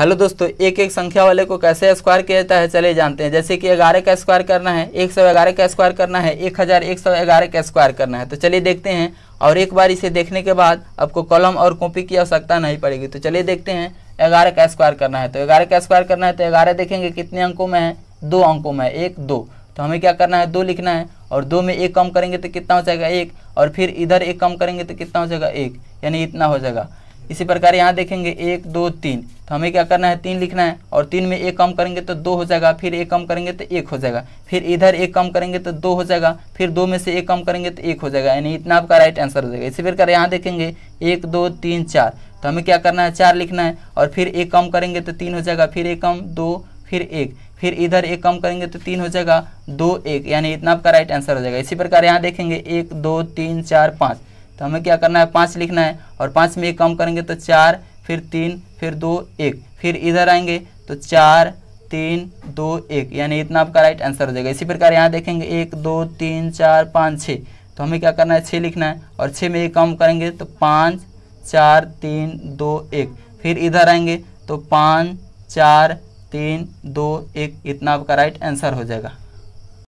hello दोस्तों एक एक संख्या वाले को कैसे स्क्वायर किया जाता है चले जानते हैं जैसे कि ग्यारह का स्क्वायर करना है एक सौ ग्यारह का स्क्वायर करना है एक हज़ार एक सौ ग्यारह का स्क्वायर करना है तो चलिए देखते हैं और एक बार इसे देखने के बाद आपको कॉलम और कॉपी की आवश्यकता नहीं पड़ेगी तो चलिए देखते हैं ग्यारह का स्क्वायर करना है तो ग्यारह का स्क्वायर करना है तो ग्यारह देखेंगे कितने अंकों में है दो अंकों में एक दो तो हमें क्या करना है दो लिखना है और दो में एक कम करेंगे तो कितना हो जाएगा एक और फिर इधर एक कम करेंगे तो कितना हो जाएगा एक यानी इतना हो जाएगा इसी प्रकार यहाँ देखेंगे एक दो तीन तो हमें क्या करना है तीन लिखना है और तीन में एक कम करेंगे तो दो हो जाएगा फिर एक कम करेंगे तो एक हो जाएगा फिर इधर एक कम करेंगे तो दो हो जाएगा फिर दो में से एक कम करेंगे तो एक हो जाएगा यानी इतना आपका राइट आंसर हो जाएगा इसी प्रकार यहाँ देखेंगे एक दो तीन चार तो हमें क्या करना है चार लिखना है और फिर एक कम करेंगे तो तीन हो जाएगा फिर एक कम दो फिर एक फिर इधर एक कम करेंगे तो तीन हो जाएगा दो एक यानी इतना आपका राइट आंसर हो जाएगा इसी प्रकार यहाँ देखेंगे एक दो तीन चार पाँच तो हमें क्या करना है पाँच लिखना है और पाँच में एक कम करेंगे तो चार फिर तीन फिर दो एक फिर इधर आएंगे तो चार तीन दो एक यानी इतना आपका राइट आंसर हो जाएगा इसी प्रकार यहाँ देखेंगे एक दो तीन चार पाँच छः तो हमें क्या करना है छः लिखना है और छः में एक कम करेंगे तो पाँच चार तीन दो एक फिर इधर आएंगे तो पाँच चार तीन दो एक इतना आपका राइट आंसर हो जाएगा